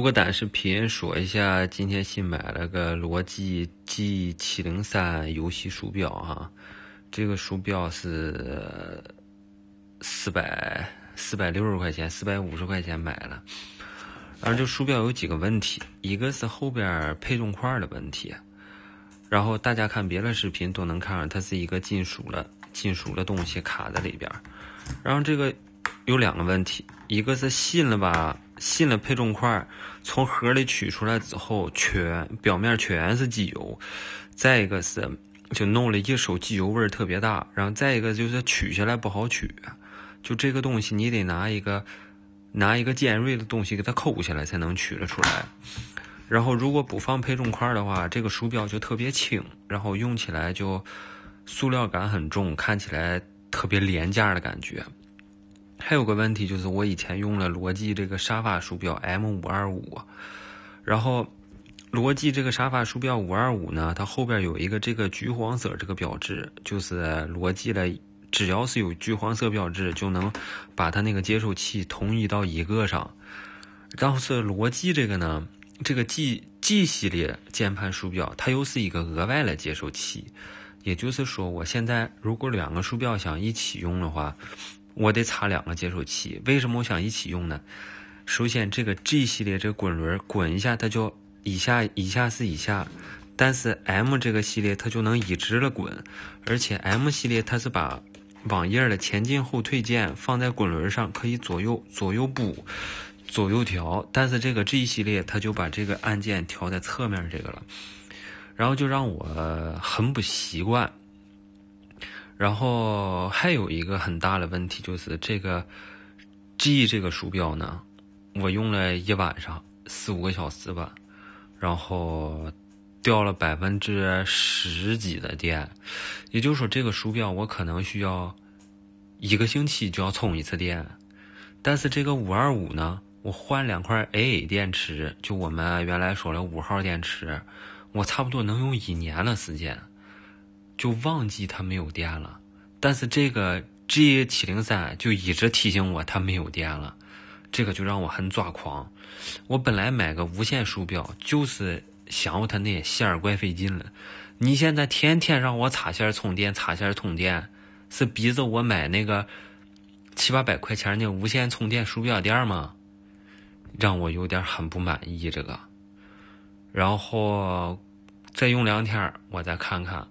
录个短视频，说一下今天新买了个罗技 G 七零三游戏鼠标哈，这个鼠标是四百四百六十块钱，四百五十块钱买了。然后这鼠标有几个问题，一个是后边配重块的问题，然后大家看别的视频都能看上，它是一个金属的金属的东西卡在里边。然后这个有两个问题，一个是新了吧。信了配重块，从盒里取出来之后全表面全是机油，再一个是就弄了一手机油味儿特别大，然后再一个就是取下来不好取，就这个东西你得拿一个拿一个尖锐的东西给它抠下来才能取得出来。然后如果不放配重块的话，这个鼠标就特别轻，然后用起来就塑料感很重，看起来特别廉价的感觉。还有个问题就是，我以前用了罗技这个沙发鼠标 M 五二五，然后罗技这个沙发鼠标五二五呢，它后边有一个这个橘黄色这个标志，就是罗技的，只要是有橘黄色标志，就能把它那个接收器统一到一个上。然后是罗技这个呢，这个 G G 系列键盘鼠标，它又是一个额外的接收器，也就是说，我现在如果两个鼠标想一起用的话。我得插两个接收器，为什么我想一起用呢？首先，这个 G 系列这滚轮滚一下，它就一下一下是以下；但是 M 这个系列它就能一直了滚，而且 M 系列它是把网页的前进后退键放在滚轮上，可以左右左右补左右调。但是这个 G 系列它就把这个按键调在侧面这个了，然后就让我很不习惯。然后还有一个很大的问题就是这个 G 这个鼠标呢，我用了一晚上四五个小时吧，然后掉了百分之十几的电，也就是说这个鼠标我可能需要一个星期就要充一次电，但是这个五二五呢，我换两块 AA 电池，就我们原来说的五号电池，我差不多能用一年的时间。就忘记它没有电了，但是这个 G 七零三就一直提醒我它没有电了，这个就让我很抓狂。我本来买个无线鼠标就是嫌它那线儿怪费劲了，你现在天天让我插线充电，插线充电，是逼着我买那个七八百块钱那无线充电鼠标垫吗？让我有点很不满意这个。然后再用两天，我再看看。